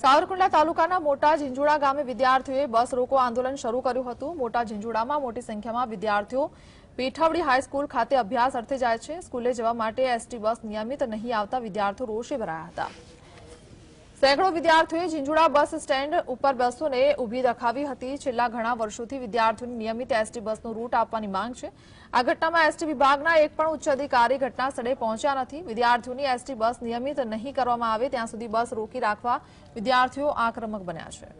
સાવરકુંડલા તાલુકાના મોટા ઝીંઝુડા ગામે વિદ્યાર્થીઓએ બસ રોકો આંદોલન શરૂ કર્યું હતું મોટા ઝીંઝુડામાં મોટી સંખ્યામાં વિદ્યાર્થીઓ પેઠાવડી હાઈસ્કૂલ ખાતે અભ્યાસ અર્થે જાય છે સ્કૂલે જવા માટે એસટી બસ નિયમિત નહીં આવતા વિદ્યાર્થીઓ રોષે ભરાયા હતા સૈકડો વિદ્યાર્થીઓ જીંજોડા બસ સ્ટેન્ડ ઉપર બસોને ઊભી રાખી રાખી હતી છેલ્લા ઘણા વર્ષોથી વિદ્યાર્થીઓ નિયમિત एसटी બસનો રૂટ આપવાની માંગ છે આ ઘટનામાં एसटी વિભાગના એક પણ ઉચ્ચ અધિકારી ઘટના સ્થળે પહોંચ્યા નહોતી વિદ્યાર્થીઓની एसटी બસ નિયમિત નહીં કરવામાં આવે ત્યાં સુધી બસ રોકી રાખવા વિદ્યાર્થીઓ આક્રમક બન્યા છે